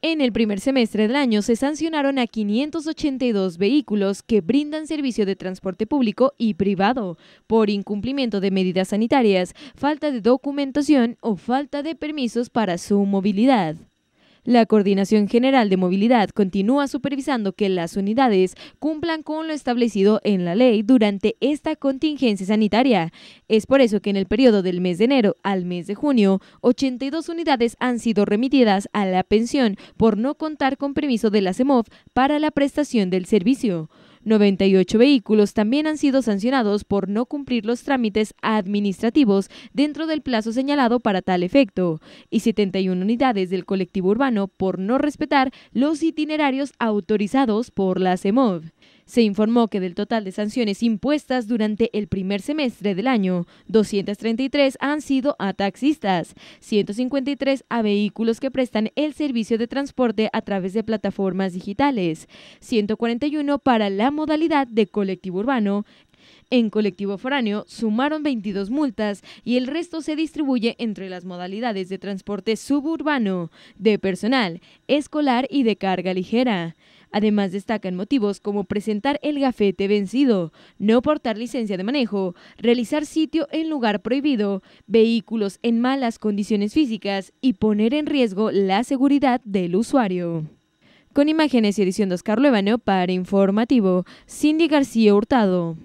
En el primer semestre del año se sancionaron a 582 vehículos que brindan servicio de transporte público y privado por incumplimiento de medidas sanitarias, falta de documentación o falta de permisos para su movilidad. La Coordinación General de Movilidad continúa supervisando que las unidades cumplan con lo establecido en la ley durante esta contingencia sanitaria. Es por eso que en el periodo del mes de enero al mes de junio, 82 unidades han sido remitidas a la pensión por no contar con permiso de la CEMOF para la prestación del servicio. 98 vehículos también han sido sancionados por no cumplir los trámites administrativos dentro del plazo señalado para tal efecto y 71 unidades del colectivo urbano por no respetar los itinerarios autorizados por la CEMOV. Se informó que del total de sanciones impuestas durante el primer semestre del año, 233 han sido a taxistas, 153 a vehículos que prestan el servicio de transporte a través de plataformas digitales, 141 para la modalidad de colectivo urbano, en colectivo foráneo sumaron 22 multas y el resto se distribuye entre las modalidades de transporte suburbano, de personal, escolar y de carga ligera. Además destacan motivos como presentar el gafete vencido, no portar licencia de manejo, realizar sitio en lugar prohibido, vehículos en malas condiciones físicas y poner en riesgo la seguridad del usuario. Con imágenes y edición de Oscar Luevano para Informativo, Cindy García Hurtado.